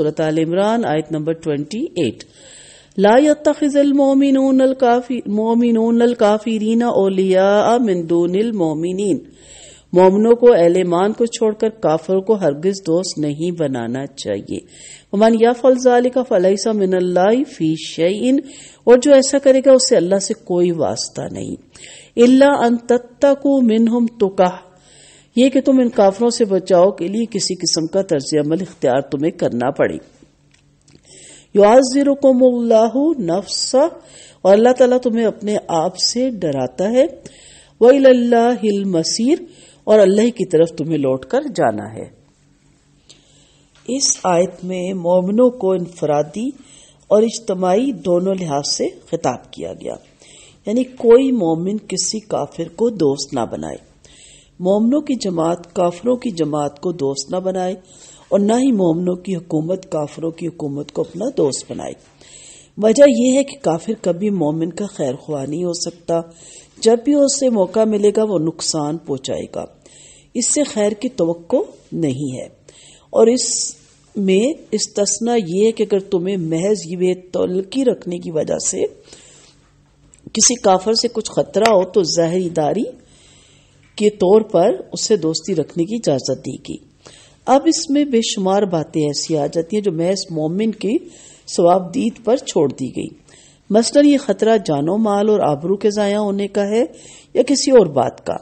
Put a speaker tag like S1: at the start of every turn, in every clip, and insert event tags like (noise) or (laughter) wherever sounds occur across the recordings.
S1: सूरत आल इमरान आयत नंबर ट्वेंटी एट ला यत्तखिजल मोमिनून मोमिनून काफिरीना ओलिया मिंदूनिल मोमिनीन मोमनों को एलेमान को छोड़कर काफर को हरगिज दोस्त नहीं बनाना चाहिए ममान या फलजाली का फलाइसा मिनल्लाई फी शईन और जो ऐसा करेगा उससे अल्लाह से कोई वास्ता नहीं इल्ला अन को मिनहुम तुका ये कि तुम इन काफरों से बचाव के लिए किसी किस्म का तर्ज अमल इख्तियार तुम्हें करना पड़े युआजरकुमल्लाहु नफसा और अल्लाह तला तुम्हें अपने आप से डराता है वही मसीर और अल्लाह की तरफ तुम्हें लौटकर जाना है इस आयत में मोमिनों को इनफरादी और इज्तमाही दोनों लिहाज से खिताब किया गया यानी कोई मोमिन किसी काफिर को दोस्त ना बनाए मोमनों की जमात काफरों की जमात को दोस्त न बनाए और न ही मोमनों की हुकूमत काफरों की हुकूमत को अपना दोस्त बनाए वजह यह है कि काफिर कभी मोमिन का खैर ख्वा नहीं हो सकता जब भी उससे मौका मिलेगा वो नुकसान पहुंचाएगा इससे खैर की तो नहीं है और इस में इस्तना यह है कि अगर तुम्हें महज ये तलकी रखने की वजह से किसी काफर से कुछ खतरा हो तो जहरीदारी के तौर पर उससे दोस्ती रखने की इजाज़त दी गई अब इसमें बेशुमार बातें ऐसी आ जाती हैं जो महज मोमिन की स्वाबदीद पर छोड़ दी गई मसलन ये खतरा जानो माल और आबरू के ज़ाया होने का है या किसी और बात का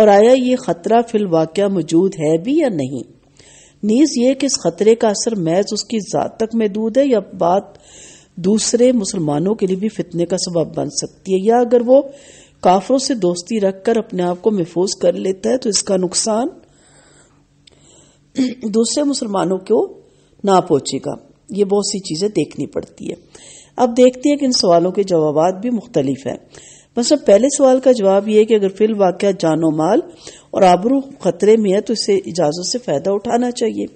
S1: और आया ये खतरा फिल वाक़ मौजूद है भी या नहीं नीज ये कि इस खतरे का असर महज उसकी ज़ात तक महदूद है या बात दूसरे मुसलमानों के लिए भी फितने का सबब बन सकती है या अगर वो काफरों से दोस्ती रखकर अपने आप को महफूज कर लेता है तो इसका नुकसान (clears throat) दूसरे मुसलमानों को ना पहुंचेगा ये बहुत सी चीज़ें देखनी पड़ती है अब देखते हैं कि इन सवालों के जवाब भी मुख्तलिफ हैं मतलब पहले सवाल का जवाब यह है कि अगर फिल वाक़ जानो माल और आबरू खतरे में है तो इसे इजाज़त से फ़ायदा उठाना चाहिए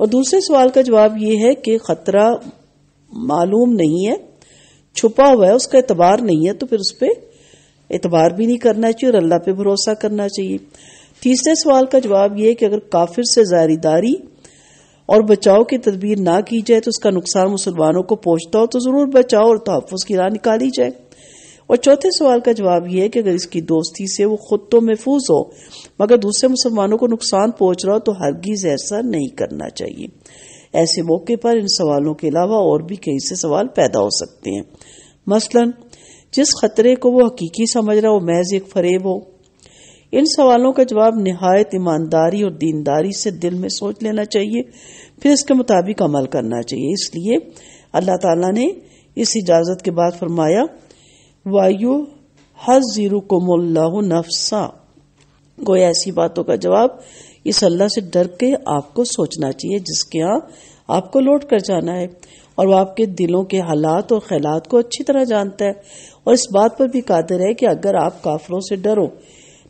S1: और दूसरे सवाल का जवाब यह है कि खतरा मालूम नहीं है छुपा हुआ है उसका एतबार नहीं है तो फिर उस पर एतबार भी नहीं करना चाहिए और अल्लाह पे भरोसा करना चाहिए तीसरे सवाल का जवाब यह कि अगर काफिर से जारीदारी और बचाव की तदबीर ना की जाए तो उसका नुकसान मुसलमानों को पहुंचता हो तो जरूर बचाओ और तहफ़ की राह निकाली जाए और चौथे सवाल का जवाब यह है कि अगर इसकी दोस्ती से वो खुद तो महफूज हो मगर दूसरे मुसलमानों को नुकसान पहुंच रहा हो तो हरगिज ऐसा नहीं करना चाहिए ऐसे मौके पर इन सवालों के अलावा और भी कई से सवाल पैदा हो सकते हैं मसलन जिस खतरे को वो हकीकी समझ रहा हो महज एक फरेब हो इन सवालों का जवाब नहायत ईमानदारी और दीनदारी से दिल में सोच लेना चाहिए फिर इसके मुताबिक अमल करना चाहिए इसलिए अल्लाह ताला ने इस इजाजत के बाद फरमाया वायु हजीरू कोमल्लाह नफसा कोई ऐसी बातों का जवाब इस अल्लाह से डर के आपको सोचना चाहिए जिसके यहाँ आपको लौट कर जाना है और वो आपके दिलों के हालात और ख्यालात को अच्छी तरह जानता है और इस बात पर भी कादिर है कि अगर आप काफरों से डरो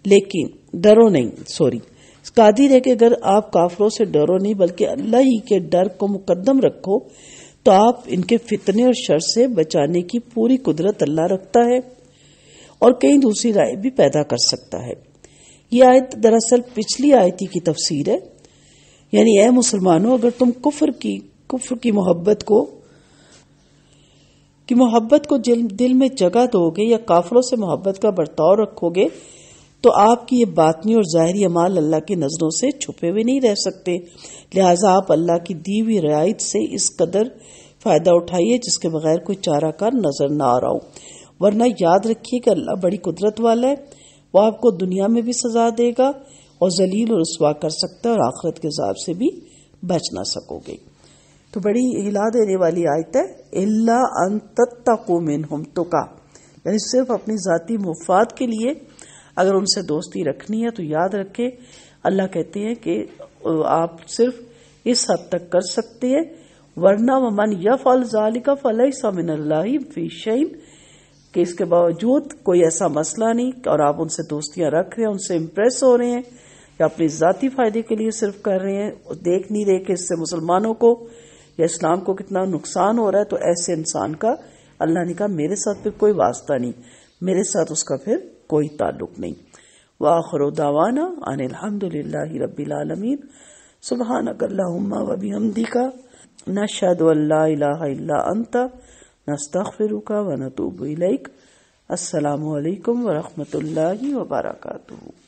S1: लेकिन डरो नहीं सॉरी कादिर है कि अगर आप काफरों से डरो नहीं बल्कि अल्लाह ही के डर को मुकदम रखो तो आप इनके फितने और शर से बचाने की पूरी कुदरत अल्लाह रखता है और कई दूसरी राय भी पैदा कर सकता है ये आयत दरअसल पिछली आयती की तफसीर है यानी ए मुसलमानों अगर तुम कुफर की कुफर की मोहब्बत को कि मोहब्बत को दिल में जगह दोगे या काफिलों से मोहब्बत का बर्ताव रखोगे तो आपकी ये बातनी और ज़ाहरी अमाल अल्लाह की नज़रों से छुपे हुए नहीं रह सकते लिहाजा आप अल्लाह की दी हुई रियायत से इस कदर फ़ायदा उठाइए जिसके बगैर कोई चारा कर नज़र ना आ रहा हो वरना याद रखिये कि अल्लाह बड़ी कुदरत वाला है वह आपको दुनिया में भी सजा देगा और जलील और रसवा कर सकता है और आखरत के हिसाब से भी बच ना सकोगे तो बड़ी हिला देने वाली आयत है इल्ला अंतको मिन हम तो का यानी सिर्फ अपनी जाति मुफाद के लिए अगर उनसे दोस्ती रखनी है तो याद रखें अल्लाह कहते हैं कि आप सिर्फ इस हद तक कर सकते हैं वरना वमन या फल का फल फीशन कि इसके बावजूद कोई ऐसा मसला नहीं और आप उनसे दोस्तियां रख रहे हैं उनसे इम्प्रेस हो रहे हैं या अपने जाति फायदे के लिए सिर्फ कर रहे हैं देख नहीं रहे कि इससे मुसलमानों को या इस्लाम को कितना नुकसान हो रहा है तो ऐसे इंसान का अल्लाह ने कहा मेरे साथ फिर कोई वास्ता नहीं मेरे साथ उसका फिर कोई ताल्लुक नहीं वाखर दावाना अन रबीआलमीन सुबह अकल्ला वबी का न शाह अंता नस्तफ़िर का वनतूब असलकम वरहमल वबरकू